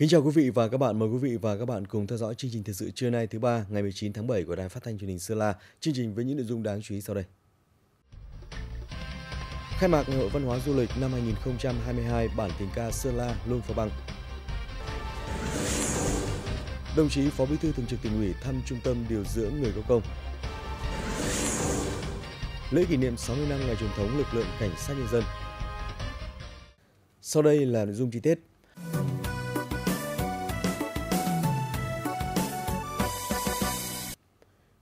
Kính chào quý vị và các bạn, mời quý vị và các bạn cùng theo dõi chương trình thời sự trưa nay thứ ba ngày 19 tháng 7 của Đài Phát thanh Truyền hình Sơ La. Chương trình với những nội dung đáng chú ý sau đây. Khai mạc Ngày hội Văn hóa Du lịch năm 2022 bản tình ca Sơ La Luông Phò băng. Đồng chí Phó Bí thư Thường trực Tỉnh ủy thăm Trung tâm Điều dưỡng Người có công. Lễ kỷ niệm 60 năm ngày truyền thống lực lượng cảnh sát nhân dân. Sau đây là nội dung chi tiết.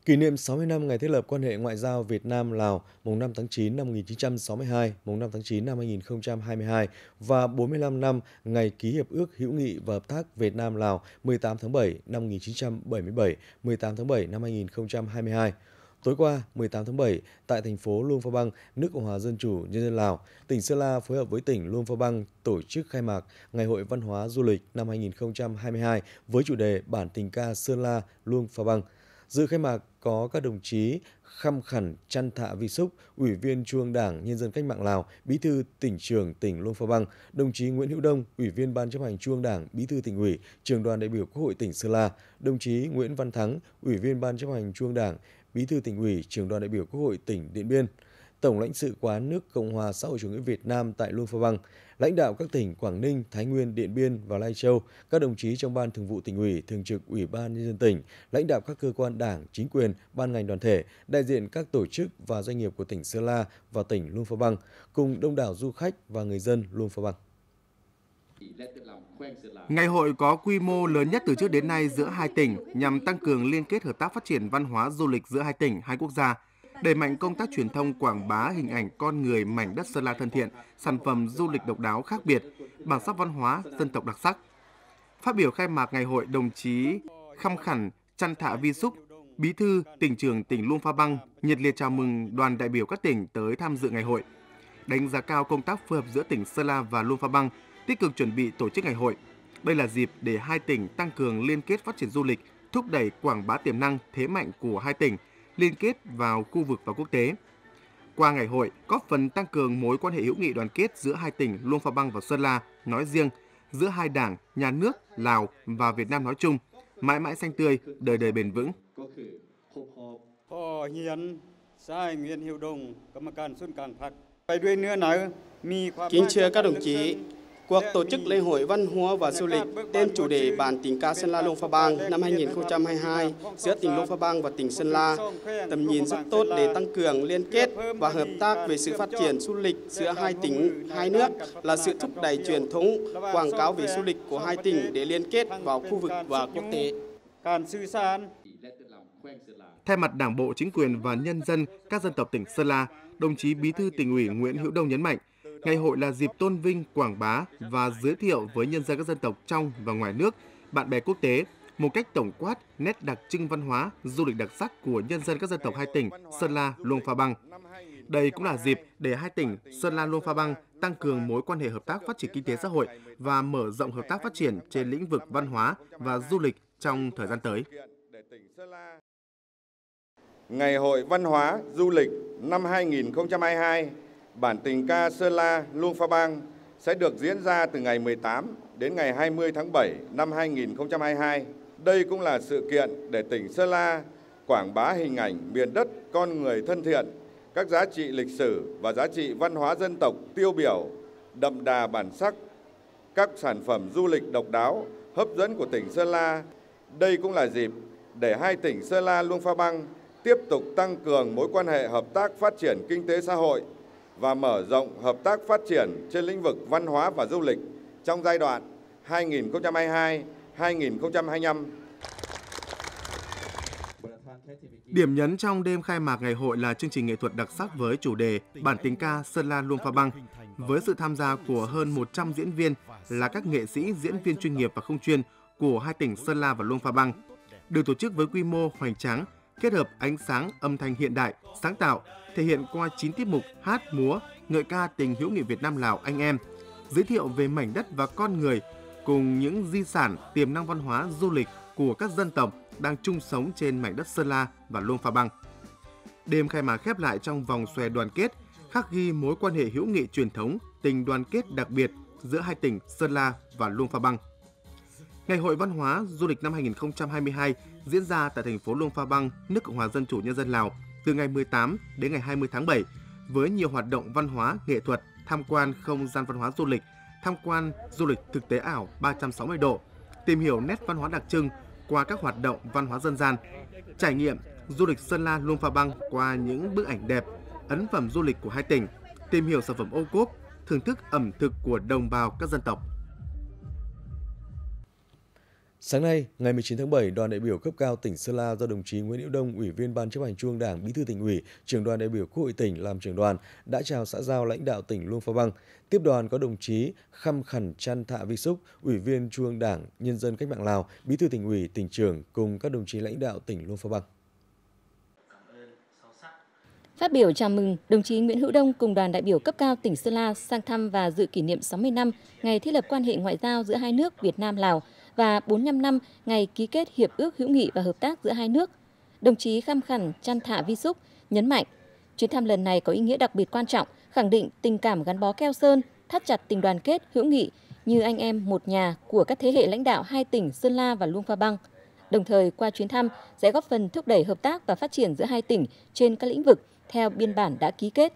Kỷ niệm 60 năm ngày thiết lập quan hệ ngoại giao Việt Nam Lào mùng 5 tháng 9 năm 1962, mùng 5 tháng 9 năm 2022 và 45 năm ngày ký hiệp ước hữu nghị và hợp tác Việt Nam Lào 18 tháng 7 năm 1977, 18 tháng 7 năm 2022. Tối qua, 18 tháng 7, tại thành phố Luang Prabang, nước Cộng hòa Dân chủ Nhân dân Lào, tỉnh Sơn La phối hợp với tỉnh Luang Prabang tổ chức khai mạc Ngày hội văn hóa du lịch năm 2022 với chủ đề Bản tình ca Sơn La Luang Prabang. Bang – Dự khai mạc có các đồng chí Khăm Khẩn Chăn Thạ Vi Súc, Ủy viên Trung Đảng Nhân dân Cách mạng Lào, Bí thư tỉnh trường tỉnh Luông Pha băng đồng chí Nguyễn Hữu Đông, Ủy viên Ban chấp hành Trung Đảng, Bí thư tỉnh ủy, Trường đoàn đại biểu Quốc hội tỉnh Sơn La, đồng chí Nguyễn Văn Thắng, Ủy viên Ban chấp hành Trung Đảng, Bí thư tỉnh ủy, Trường đoàn đại biểu Quốc hội tỉnh Điện Biên. Tổng lãnh sự quán nước Cộng hòa xã hội chủ nghĩa Việt Nam tại Luông Pha Bang, lãnh đạo các tỉnh Quảng Ninh, Thái Nguyên, Điện Biên và Lai Châu, các đồng chí trong Ban Thường vụ tỉnh ủy, Thường trực Ủy ban Nhân dân tỉnh, lãnh đạo các cơ quan đảng, chính quyền, ban ngành đoàn thể, đại diện các tổ chức và doanh nghiệp của tỉnh Sơn La và tỉnh Luông Pha Bang, cùng đông đảo du khách và người dân Luông Pha Bang. Ngày hội có quy mô lớn nhất từ trước đến nay giữa hai tỉnh nhằm tăng cường liên kết hợp tác phát triển văn hóa du lịch giữa hai tỉnh, hai quốc gia đẩy mạnh công tác truyền thông quảng bá hình ảnh con người mảnh đất Sơn La thân thiện, sản phẩm du lịch độc đáo khác biệt, bản sắc văn hóa, dân tộc đặc sắc. Phát biểu khai mạc ngày hội, đồng chí Khăm Khẳn Chăn Thạ Vi Súc, Bí thư tỉnh trường tỉnh Luông Pha Băng nhiệt liệt chào mừng đoàn đại biểu các tỉnh tới tham dự ngày hội. Đánh giá cao công tác phối hợp giữa tỉnh Sơn La và Luông Pha Băng, tích cực chuẩn bị tổ chức ngày hội. Đây là dịp để hai tỉnh tăng cường liên kết phát triển du lịch, thúc đẩy quảng bá tiềm năng thế mạnh của hai tỉnh – liên kết vào khu vực và quốc tế. Qua ngày hội, góp phần tăng cường mối quan hệ hữu nghị đoàn kết giữa hai tỉnh Luông Pha Băng và Sơn La nói riêng, giữa hai đảng, nhà nước, Lào và Việt Nam nói chung, mãi mãi xanh tươi, đời đời bền vững. Kính thưa các đồng chí, Cuộc tổ chức lễ hội văn hóa và du lịch tên chủ đề bản tỉnh ca Sơn La Luông Pha Bang năm 2022 giữa tỉnh Luông Pha Bang và tỉnh Sơn La tầm nhìn rất tốt để tăng cường liên kết và hợp tác về sự phát triển du lịch giữa hai tỉnh, hai nước là sự thúc đẩy truyền thống quảng cáo về du lịch của hai tỉnh để liên kết vào khu vực và quốc tế. Thay mặt Đảng bộ, chính quyền và nhân dân các dân tộc tỉnh Sơn La, đồng chí Bí thư tỉnh ủy Nguyễn Hữu Đông nhấn mạnh Ngày hội là dịp tôn vinh, quảng bá và giới thiệu với nhân dân các dân tộc trong và ngoài nước, bạn bè quốc tế một cách tổng quát nét đặc trưng văn hóa, du lịch đặc sắc của nhân dân các dân tộc hai tỉnh Sơn La, Luông Pha Bang. Đây cũng là dịp để hai tỉnh Sơn La, Luông Pha Bang tăng cường mối quan hệ hợp tác phát triển kinh tế xã hội và mở rộng hợp tác phát triển trên lĩnh vực văn hóa và du lịch trong thời gian tới. Ngày hội văn hóa du lịch năm 2022 bản tình ca Sơn La Luông Pha Bang sẽ được diễn ra từ ngày 18 đến ngày 20 tháng 7 năm 2022. Đây cũng là sự kiện để tỉnh Sơn La quảng bá hình ảnh miền đất con người thân thiện, các giá trị lịch sử và giá trị văn hóa dân tộc tiêu biểu, đậm đà bản sắc, các sản phẩm du lịch độc đáo, hấp dẫn của tỉnh Sơn La. Đây cũng là dịp để hai tỉnh Sơn La Luông Pha Bang tiếp tục tăng cường mối quan hệ hợp tác phát triển kinh tế xã hội và mở rộng hợp tác phát triển trên lĩnh vực văn hóa và du lịch trong giai đoạn 2022-2025. Điểm nhấn trong đêm khai mạc ngày hội là chương trình nghệ thuật đặc sắc với chủ đề Bản tình ca Sơn La Luông Pha Băng, với sự tham gia của hơn 100 diễn viên là các nghệ sĩ, diễn viên chuyên nghiệp và không chuyên của hai tỉnh Sơn La và Luông Pha Băng, được tổ chức với quy mô hoành tráng, kết hợp ánh sáng, âm thanh hiện đại, sáng tạo thể hiện qua 9 tiết mục hát, múa, ngợi ca tình hữu nghị Việt Nam Lào anh em, giới thiệu về mảnh đất và con người cùng những di sản, tiềm năng văn hóa, du lịch của các dân tộc đang chung sống trên mảnh đất Sơn La và Luông Pha Băng. Đêm khai mạc khép lại trong vòng xòe đoàn kết, khắc ghi mối quan hệ hữu nghị truyền thống, tình đoàn kết đặc biệt giữa hai tỉnh Sơn La và Luông Pha Băng. Ngày hội văn hóa du lịch năm 2022 diễn ra tại thành phố Luông Pha Băng, nước Cộng hòa Dân chủ Nhân dân Lào từ ngày 18 đến ngày 20 tháng 7 với nhiều hoạt động văn hóa, nghệ thuật, tham quan không gian văn hóa du lịch, tham quan du lịch thực tế ảo 360 độ, tìm hiểu nét văn hóa đặc trưng qua các hoạt động văn hóa dân gian, trải nghiệm du lịch Sơn La Luông Pha Băng qua những bức ảnh đẹp, ấn phẩm du lịch của hai tỉnh, tìm hiểu sản phẩm ô cốp, thưởng thức ẩm thực của đồng bào các dân tộc. Sáng nay, ngày 19 tháng 7, đoàn đại biểu cấp cao tỉnh Sơn La do đồng chí Nguyễn Hữu Đông, Ủy viên Ban chấp hành Trung ương Đảng, Bí thư tỉnh ủy, trưởng đoàn đại biểu Quốc hội tỉnh làm trưởng đoàn đã chào xã giao lãnh đạo tỉnh Luông Pha Băng. Tiếp đoàn có đồng chí Khăm Khẩn Chan Thạ Vi Súc, Ủy viên Trung ương Đảng, Nhân dân Cách mạng Lào, Bí thư tỉnh ủy, tỉnh trưởng cùng các đồng chí lãnh đạo tỉnh Luông Pha Băng. Phát biểu chào mừng, đồng chí Nguyễn Hữu Đông cùng đoàn đại biểu cấp cao tỉnh Sơn La sang thăm và dự kỷ niệm 60 năm ngày thiết lập quan hệ ngoại giao giữa hai nước Việt Nam Lào – và 45 năm ngày ký kết Hiệp ước hữu nghị và hợp tác giữa hai nước, đồng chí Kham Khẩn Chan Thạ Vi Súc nhấn mạnh, chuyến thăm lần này có ý nghĩa đặc biệt quan trọng, khẳng định tình cảm gắn bó keo sơn, thắt chặt tình đoàn kết, hữu nghị như anh em một nhà của các thế hệ lãnh đạo hai tỉnh Sơn La và Luông Pha Bang. Đồng thời, qua chuyến thăm sẽ góp phần thúc đẩy hợp tác và phát triển giữa hai tỉnh trên các lĩnh vực theo biên bản đã ký kết.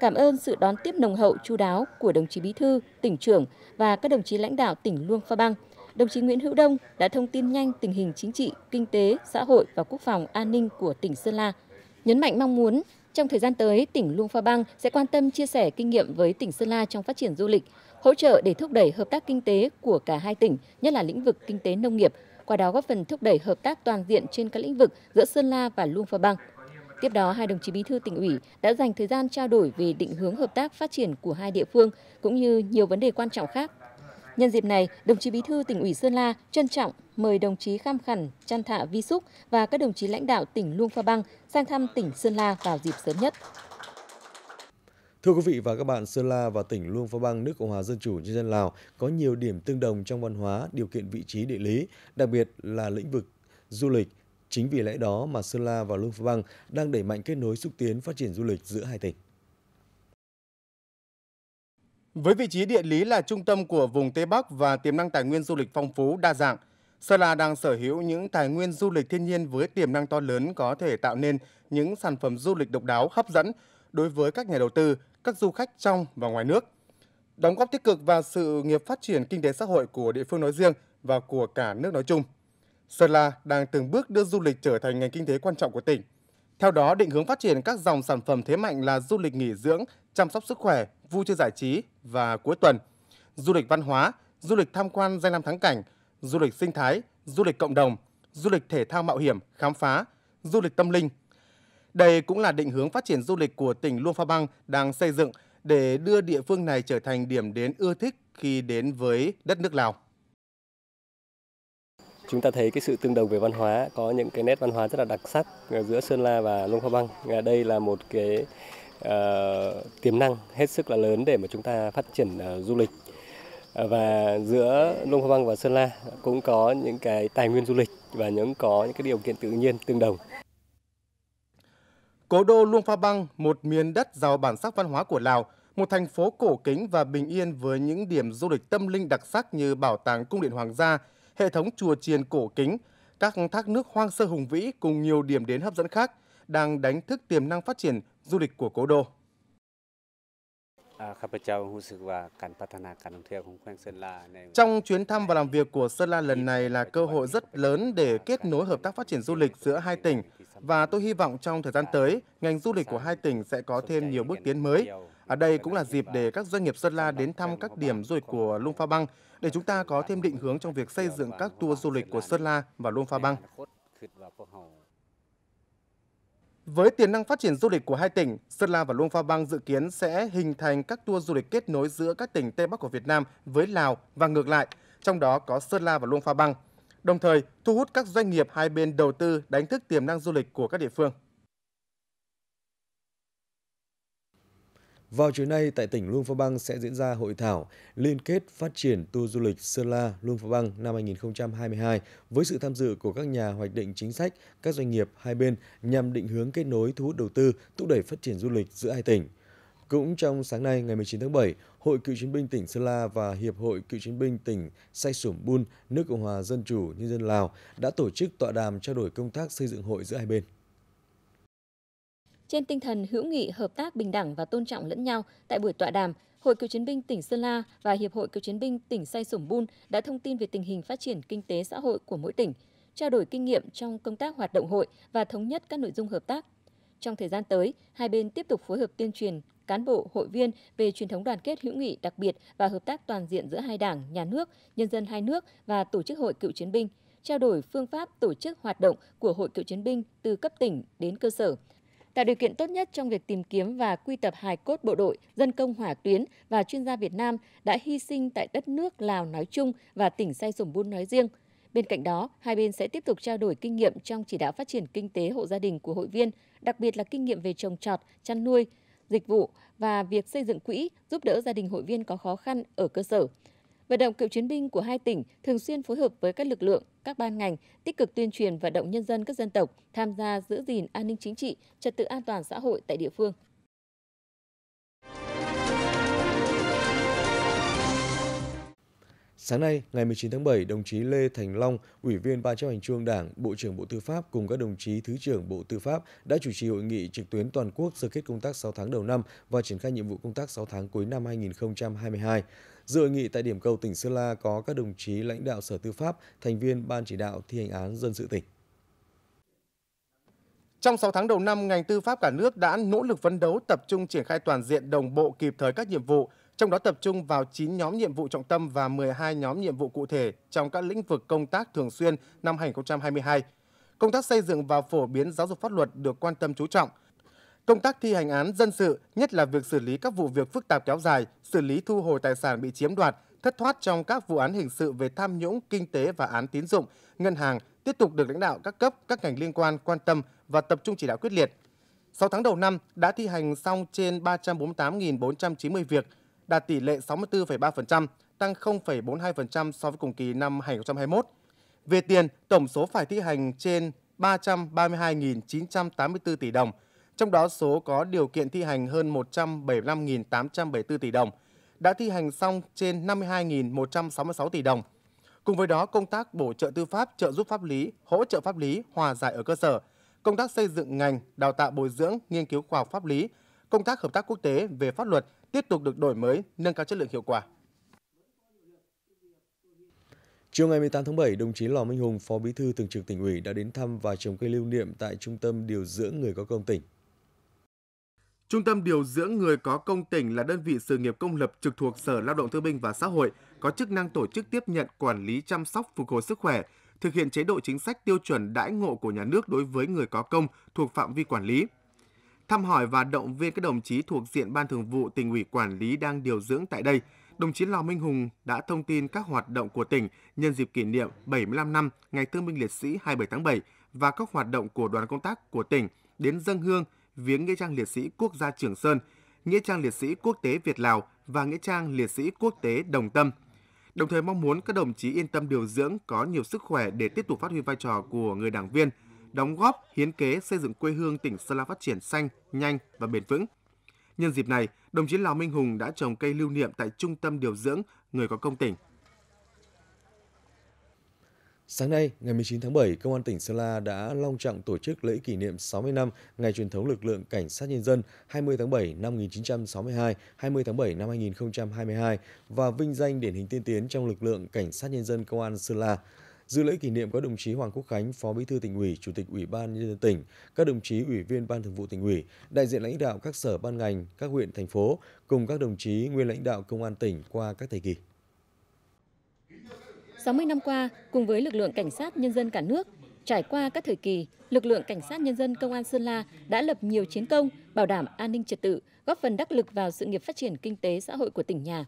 Cảm ơn sự đón tiếp nồng hậu chu đáo của đồng chí Bí thư, tỉnh trưởng và các đồng chí lãnh đạo tỉnh Luông Pha Bang – đồng chí Nguyễn Hữu Đông đã thông tin nhanh tình hình chính trị, kinh tế, xã hội và quốc phòng an ninh của tỉnh Sơn La, nhấn mạnh mong muốn trong thời gian tới, tỉnh Luông Pha Bang sẽ quan tâm chia sẻ kinh nghiệm với tỉnh Sơn La trong phát triển du lịch, hỗ trợ để thúc đẩy hợp tác kinh tế của cả hai tỉnh, nhất là lĩnh vực kinh tế nông nghiệp, qua đó góp phần thúc đẩy hợp tác toàn diện trên các lĩnh vực giữa Sơn La và Luông Pha Bang. Tiếp đó, hai đồng chí bí thư tỉnh ủy đã dành thời gian trao đổi về định hướng hợp tác phát triển của hai địa phương, cũng như nhiều vấn đề quan trọng khác Nhân dịp này, đồng chí Bí thư tỉnh ủy Sơn La trân trọng mời đồng chí Kham Khẩn, Chan Thạ Vi Súc và các đồng chí lãnh đạo tỉnh Luông Pha Bang sang thăm tỉnh Sơn La vào dịp sớm nhất. Thưa quý vị và các bạn, Sơn La và tỉnh Luông Pha Bang, nước Cộng hòa Dân chủ Nhân dân Lào có nhiều điểm tương đồng trong văn hóa, điều kiện vị trí địa lý, đặc biệt là lĩnh vực du lịch. Chính vì lẽ đó mà Sơn La và Luông Pha Bang đang đẩy mạnh kết nối xúc tiến phát triển du lịch giữa hai tỉnh. Với vị trí địa lý là trung tâm của vùng Tây Bắc và tiềm năng tài nguyên du lịch phong phú đa dạng, Sơn La đang sở hữu những tài nguyên du lịch thiên nhiên với tiềm năng to lớn có thể tạo nên những sản phẩm du lịch độc đáo hấp dẫn đối với các nhà đầu tư, các du khách trong và ngoài nước. Đóng góp tích cực vào sự nghiệp phát triển kinh tế xã hội của địa phương nói riêng và của cả nước nói chung. Sơn La đang từng bước đưa du lịch trở thành ngành kinh tế quan trọng của tỉnh – theo đó, định hướng phát triển các dòng sản phẩm thế mạnh là du lịch nghỉ dưỡng, chăm sóc sức khỏe, vui chơi giải trí và cuối tuần, du lịch văn hóa, du lịch tham quan danh lam thắng cảnh, du lịch sinh thái, du lịch cộng đồng, du lịch thể thao mạo hiểm, khám phá, du lịch tâm linh. Đây cũng là định hướng phát triển du lịch của tỉnh Luông Pha Bang đang xây dựng để đưa địa phương này trở thành điểm đến ưa thích khi đến với đất nước Lào chúng ta thấy cái sự tương đồng về văn hóa có những cái nét văn hóa rất là đặc sắc ờ, giữa Sơn La và Luông Pha Băng. Ờ, đây là một cái uh, tiềm năng hết sức là lớn để mà chúng ta phát triển uh, du lịch và giữa Luông Pha Băng và Sơn La cũng có những cái tài nguyên du lịch và những có những cái điều kiện tự nhiên tương đồng. Cố đô Luông Pha Băng, một miền đất giàu bản sắc văn hóa của Lào, một thành phố cổ kính và bình yên với những điểm du lịch tâm linh đặc sắc như bảo tàng cung điện Hoàng gia, hệ thống chùa chiền cổ kính, các thác nước hoang sơ hùng vĩ cùng nhiều điểm đến hấp dẫn khác đang đánh thức tiềm năng phát triển du lịch của cố đô. À, trong chuyến thăm và làm việc của Sơn La lần này là cơ hội rất lớn để kết nối hợp tác phát triển du lịch giữa hai tỉnh và tôi hy vọng trong thời gian tới, ngành du lịch của hai tỉnh sẽ có thêm nhiều bước tiến mới ở đây cũng là dịp để các doanh nghiệp Sơn La đến thăm các điểm du lịch của Luông Pha Bang để chúng ta có thêm định hướng trong việc xây dựng các tour du lịch của Sơn La và Luông Pha Bang. Với tiềm năng phát triển du lịch của hai tỉnh, Sơn La và Luông Pha Bang dự kiến sẽ hình thành các tour du lịch kết nối giữa các tỉnh Tây Bắc của Việt Nam với Lào và ngược lại, trong đó có Sơn La và Luông Pha Bang. Đồng thời, thu hút các doanh nghiệp hai bên đầu tư đánh thức tiềm năng du lịch của các địa phương. Vào chiều nay tại tỉnh Luông Phra Bang sẽ diễn ra hội thảo liên kết phát triển tour du lịch Sơn La Luông Phra Bang năm 2022 với sự tham dự của các nhà hoạch định chính sách, các doanh nghiệp hai bên nhằm định hướng kết nối thu hút đầu tư, thúc đẩy phát triển du lịch giữa hai tỉnh. Cũng trong sáng nay ngày 19 tháng 7, Hội Cựu chiến binh tỉnh Sơn La và Hiệp hội Cựu chiến binh tỉnh Say Sổm Bun, nước Cộng hòa Dân chủ Nhân dân Lào đã tổ chức tọa đàm trao đổi công tác xây dựng hội giữa hai bên trên tinh thần hữu nghị, hợp tác bình đẳng và tôn trọng lẫn nhau. Tại buổi tọa đàm, Hội Cựu chiến binh tỉnh Sơn La và Hiệp hội Cựu chiến binh tỉnh Say Sổm Bun đã thông tin về tình hình phát triển kinh tế xã hội của mỗi tỉnh, trao đổi kinh nghiệm trong công tác hoạt động hội và thống nhất các nội dung hợp tác. Trong thời gian tới, hai bên tiếp tục phối hợp tuyên truyền cán bộ, hội viên về truyền thống đoàn kết hữu nghị đặc biệt và hợp tác toàn diện giữa hai đảng, nhà nước, nhân dân hai nước và tổ chức hội cựu chiến binh, trao đổi phương pháp tổ chức hoạt động của hội cựu chiến binh từ cấp tỉnh đến cơ sở, tạo điều kiện tốt nhất trong việc tìm kiếm và quy tập hài cốt bộ đội, dân công hỏa tuyến và chuyên gia Việt Nam đã hy sinh tại đất nước Lào nói chung và tỉnh Say Sổm Buôn nói riêng. Bên cạnh đó, hai bên sẽ tiếp tục trao đổi kinh nghiệm trong chỉ đạo phát triển kinh tế hộ gia đình của hội viên, đặc biệt là kinh nghiệm về trồng trọt, chăn nuôi, dịch vụ và việc xây dựng quỹ giúp đỡ gia đình hội viên có khó khăn ở cơ sở. Vận động cựu chiến binh của hai tỉnh thường xuyên phối hợp với các lực lượng, các ban ngành tích cực tuyên truyền vận động nhân dân các dân tộc tham gia giữ gìn an ninh chính trị, trật tự an toàn xã hội tại địa phương. Sáng nay, ngày 19 tháng 7, đồng chí Lê Thành Long, Ủy viên Ban chấp hành Trung Đảng, Bộ trưởng Bộ Tư pháp cùng các đồng chí Thứ trưởng Bộ Tư pháp đã chủ trì hội nghị trực tuyến toàn quốc sơ kết công tác 6 tháng đầu năm và triển khai nhiệm vụ công tác 6 tháng cuối năm 2022. Dự hội nghị tại điểm cầu tỉnh Sơn La có các đồng chí lãnh đạo Sở Tư pháp, thành viên Ban chỉ đạo thi hành án dân sự tỉnh. Trong 6 tháng đầu năm, ngành tư pháp cả nước đã nỗ lực phấn đấu tập trung triển khai toàn diện đồng bộ kịp thời các nhiệm vụ, trong đó tập trung vào 9 nhóm nhiệm vụ trọng tâm và 12 nhóm nhiệm vụ cụ thể trong các lĩnh vực công tác thường xuyên năm 2022. Công tác xây dựng và phổ biến giáo dục pháp luật được quan tâm chú trọng. Công tác thi hành án dân sự, nhất là việc xử lý các vụ việc phức tạp kéo dài, xử lý thu hồi tài sản bị chiếm đoạt, thất thoát trong các vụ án hình sự về tham nhũng, kinh tế và án tín dụng, ngân hàng tiếp tục được lãnh đạo các cấp, các ngành liên quan quan tâm và tập trung chỉ đạo quyết liệt. 6 tháng đầu năm đã thi hành xong trên 348.490 việc, đạt tỷ lệ 64,3%, tăng 0,42% so với cùng kỳ năm 2021. Về tiền, tổng số phải thi hành trên 332.984 tỷ đồng, trong đó số có điều kiện thi hành hơn 175.874 tỷ đồng, đã thi hành xong trên 52.166 tỷ đồng. Cùng với đó, công tác bổ trợ tư pháp, trợ giúp pháp lý, hỗ trợ pháp lý, hòa giải ở cơ sở, công tác xây dựng ngành, đào tạo bồi dưỡng, nghiên cứu khoa học pháp lý, công tác hợp tác quốc tế về pháp luật tiếp tục được đổi mới, nâng cao chất lượng hiệu quả. Chiều ngày 18 tháng 7, đồng chí Lò Minh Hùng, Phó Bí thư Thường trực Tỉnh ủy đã đến thăm và trồng cây lưu niệm tại Trung tâm Điều dưỡng Người có công tỉnh. Trung tâm Điều dưỡng Người có công tỉnh là đơn vị sự nghiệp công lập trực thuộc Sở Lao động Thương binh và Xã hội, có chức năng tổ chức tiếp nhận, quản lý, chăm sóc, phục hồi sức khỏe, thực hiện chế độ chính sách tiêu chuẩn đãi ngộ của nhà nước đối với người có công thuộc phạm vi quản lý – thăm hỏi và động viên các đồng chí thuộc diện Ban Thường vụ tỉnh ủy quản lý đang điều dưỡng tại đây. Đồng chí Lò Minh Hùng đã thông tin các hoạt động của tỉnh nhân dịp kỷ niệm 75 năm Ngày Thương binh Liệt sĩ 27 tháng 7 và các hoạt động của đoàn công tác của tỉnh đến dân hương viếng nghĩa trang liệt sĩ quốc gia Trường Sơn, nghĩa trang liệt sĩ quốc tế Việt Lào và nghĩa trang liệt sĩ quốc tế Đồng Tâm. Đồng thời mong muốn các đồng chí yên tâm điều dưỡng có nhiều sức khỏe để tiếp tục phát huy vai trò của người đảng viên – đóng góp hiến kế xây dựng quê hương tỉnh Sơn La phát triển xanh, nhanh và bền vững. Nhân dịp này, đồng chí Lào Minh Hùng đã trồng cây lưu niệm tại Trung tâm Điều dưỡng Người có công tỉnh. Sáng nay, ngày 19 tháng 7, Công an tỉnh Sơn La đã long trọng tổ chức lễ kỷ niệm 60 năm Ngày truyền thống lực lượng Cảnh sát Nhân dân 20 tháng 7 năm 1962, 20 tháng 7 năm 2022 và vinh danh điển hình tiên tiến trong lực lượng Cảnh sát Nhân dân Công an Sơn La. Dự lễ kỷ niệm có đồng chí Hoàng Quốc Khánh, Phó Bí thư tỉnh ủy, Chủ tịch Ủy ban nhân dân tỉnh, các đồng chí ủy viên Ban Thường vụ tỉnh ủy, đại diện lãnh đạo các sở ban ngành, các huyện thành phố cùng các đồng chí nguyên lãnh đạo công an tỉnh qua các thời kỳ. 60 năm qua, cùng với lực lượng cảnh sát nhân dân cả nước, trải qua các thời kỳ, lực lượng cảnh sát nhân dân công an Sơn La đã lập nhiều chiến công, bảo đảm an ninh trật tự, góp phần đắc lực vào sự nghiệp phát triển kinh tế xã hội của tỉnh nhà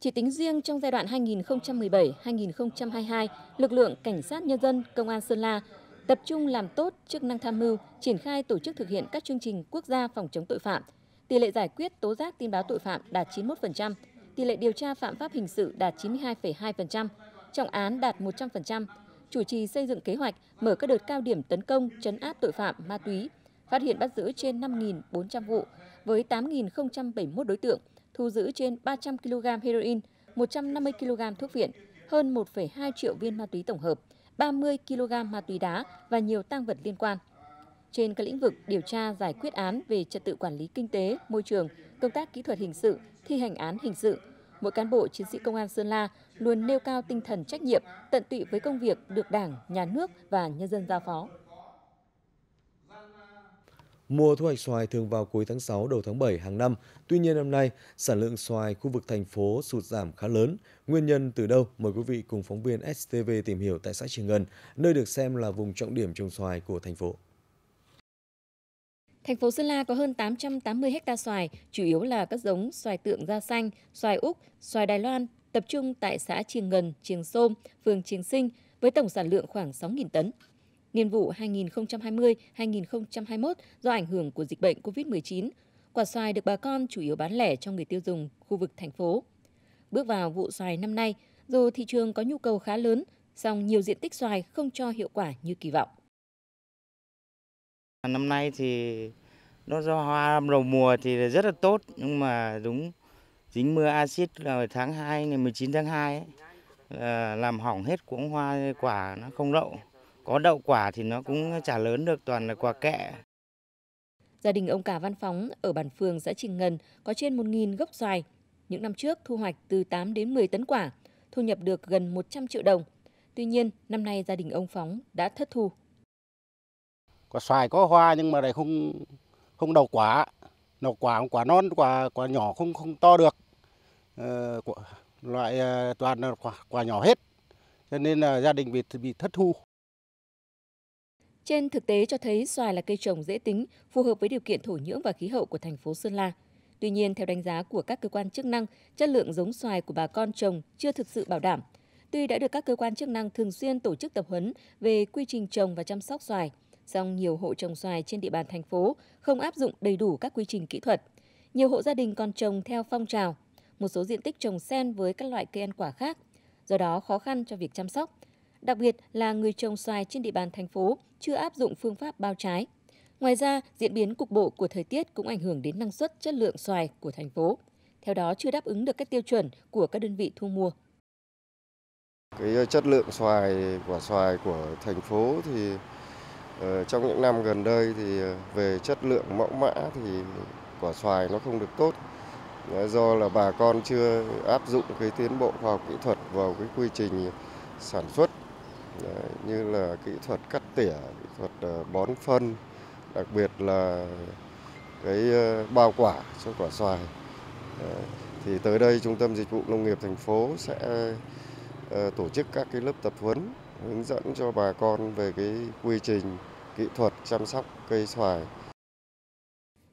chỉ tính riêng trong giai đoạn 2017-2022, lực lượng cảnh sát nhân dân, công an Sơn La tập trung làm tốt chức năng tham mưu, triển khai tổ chức thực hiện các chương trình quốc gia phòng chống tội phạm. Tỷ lệ giải quyết tố giác tin báo tội phạm đạt 91%, tỷ lệ điều tra phạm pháp hình sự đạt 92,2%, trọng án đạt 100%, chủ trì xây dựng kế hoạch mở các đợt cao điểm tấn công chấn áp tội phạm ma túy, phát hiện bắt giữ trên 5.400 vụ với 8.071 đối tượng, thu giữ trên 300 kg heroin, 150 kg thuốc viện, hơn 1,2 triệu viên ma túy tổng hợp, 30 kg ma túy đá và nhiều tăng vật liên quan. Trên các lĩnh vực điều tra giải quyết án về trật tự quản lý kinh tế, môi trường, công tác kỹ thuật hình sự, thi hành án hình sự, mỗi cán bộ chiến sĩ công an Sơn La luôn nêu cao tinh thần trách nhiệm, tận tụy với công việc được Đảng, Nhà nước và nhân dân giao phó. Mùa thu hoạch xoài thường vào cuối tháng 6 đầu tháng 7 hàng năm. Tuy nhiên năm nay, sản lượng xoài khu vực thành phố sụt giảm khá lớn. Nguyên nhân từ đâu? Mời quý vị cùng phóng viên STV tìm hiểu tại xã Trường Ngân, nơi được xem là vùng trọng điểm trồng xoài của thành phố. Thành phố Sơn La có hơn 880 ha xoài, chủ yếu là các giống xoài tượng da xanh, xoài Úc, xoài Đài Loan, tập trung tại xã Triềng Ngần, Triềng Sôm, phường Triềng Sinh với tổng sản lượng khoảng 6.000 tấn niên vụ 2020-2021 do ảnh hưởng của dịch bệnh COVID-19. Quả xoài được bà con chủ yếu bán lẻ cho người tiêu dùng khu vực thành phố. Bước vào vụ xoài năm nay, dù thị trường có nhu cầu khá lớn, song nhiều diện tích xoài không cho hiệu quả như kỳ vọng. Năm nay thì nó do hoa đầu mùa thì rất là tốt nhưng mà đúng dính mưa axit là tháng 2 ngày 19 tháng 2 ấy, làm hỏng hết cuống hoa quả nó không đậu có đậu quả thì nó cũng chả lớn được toàn là quả kẹ. Gia đình ông Cả Văn Phóng ở bản phường xã Trình Ngân có trên 1.000 gốc xoài. Những năm trước thu hoạch từ 8 đến 10 tấn quả, thu nhập được gần 100 triệu đồng. Tuy nhiên, năm nay gia đình ông Phóng đã thất thu. Quả xoài có hoa nhưng mà lại không không đầu quả, đầu quả quả non quả quả nhỏ không không to được. Ờ, quả, loại ờ, toàn là quả, quả nhỏ hết. Cho nên là gia đình bị bị thất thu. Trên thực tế cho thấy xoài là cây trồng dễ tính, phù hợp với điều kiện thổ nhưỡng và khí hậu của thành phố Sơn La. Tuy nhiên, theo đánh giá của các cơ quan chức năng, chất lượng giống xoài của bà con trồng chưa thực sự bảo đảm. Tuy đã được các cơ quan chức năng thường xuyên tổ chức tập huấn về quy trình trồng và chăm sóc xoài, song nhiều hộ trồng xoài trên địa bàn thành phố không áp dụng đầy đủ các quy trình kỹ thuật. Nhiều hộ gia đình còn trồng theo phong trào, một số diện tích trồng sen với các loại cây ăn quả khác, do đó khó khăn cho việc chăm sóc đặc biệt là người trồng xoài trên địa bàn thành phố chưa áp dụng phương pháp bao trái. Ngoài ra, diễn biến cục bộ của thời tiết cũng ảnh hưởng đến năng suất chất lượng xoài của thành phố. Theo đó, chưa đáp ứng được các tiêu chuẩn của các đơn vị thu mua. Cái ờ, chất lượng xoài, quả xoài của thành phố thì ờ, trong những năm gần đây thì ờ, về chất lượng mẫu mã thì quả xoài nó không được tốt do là bà con chưa áp dụng cái tiến bộ khoa học kỹ thuật vào cái quy trình sản xuất như là kỹ thuật cắt tỉa, kỹ thuật ờ, bón phân, đặc biệt là cái ờ, bao quả cho quả xoài. Ờ, thì tới đây Trung tâm Dịch vụ Nông nghiệp thành phố sẽ tổ chức các cái lớp tập huấn hướng dẫn cho bà con về cái quy trình kỹ thuật chăm sóc cây xoài.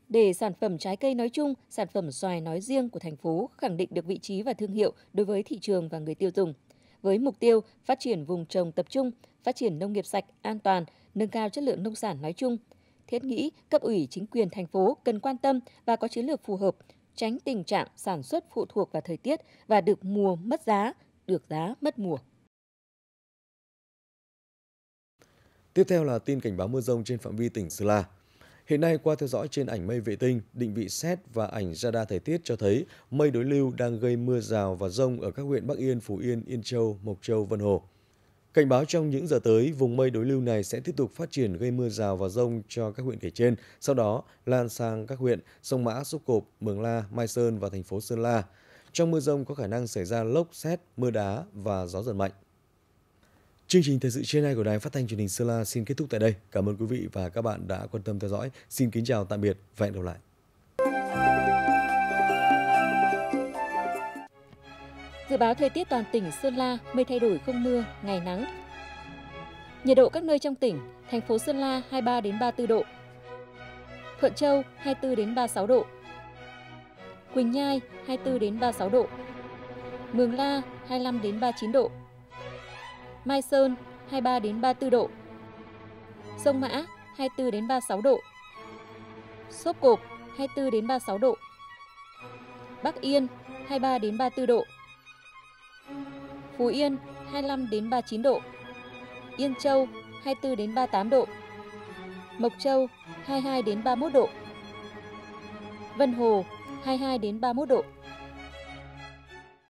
Để sản phẩm trái cây nói chung, sản phẩm xoài nói riêng của thành phố khẳng định được vị trí và thương hiệu đối với thị trường và người tiêu dùng với mục tiêu phát triển vùng trồng tập trung, phát triển nông nghiệp sạch, an toàn, nâng cao chất lượng nông sản nói chung. Thiết nghĩ cấp ủy chính quyền thành phố cần quan tâm và có chiến lược phù hợp, tránh tình trạng sản xuất phụ thuộc vào thời tiết và được mùa mất giá, được giá mất mùa. Tiếp theo là tin cảnh báo mưa rông trên phạm vi tỉnh Sơn La. Hiện nay qua theo dõi trên ảnh mây vệ tinh, định vị xét và ảnh radar thời tiết cho thấy mây đối lưu đang gây mưa rào và rông ở các huyện Bắc Yên, Phú Yên, Yên Châu, Mộc Châu, Vân Hồ. Cảnh báo trong những giờ tới, vùng mây đối lưu này sẽ tiếp tục phát triển gây mưa rào và rông cho các huyện kể trên, sau đó lan sang các huyện Sông Mã, Sốc Cộp, Mường La, Mai Sơn và thành phố Sơn La. Trong mưa rông có khả năng xảy ra lốc, xét, mưa đá và gió giật mạnh. Chương trình thời sự trên nay của Đài Phát thanh Truyền hình Sơn La xin kết thúc tại đây. Cảm ơn quý vị và các bạn đã quan tâm theo dõi. Xin kính chào tạm biệt và hẹn gặp lại. Dự báo thời tiết toàn tỉnh Sơn La mây thay đổi không mưa, ngày nắng. Nhiệt độ các nơi trong tỉnh, thành phố Sơn La 23 đến 34 độ. Thuận Châu 24 đến 36 độ. Quỳnh Nhai 24 đến 36 độ. Mường La 25 đến 39 độ. Mai Sơn 23 đến 34 độ. Sông Mã 24 đến 36 độ. Sốp Cộp 24 đến 36 độ. Bắc Yên 23 đến 34 độ. Phú Yên 25 đến 39 độ. Yên Châu 24 đến 38 độ. Mộc Châu 22 đến 31 độ. Vân Hồ 22 đến 31 độ.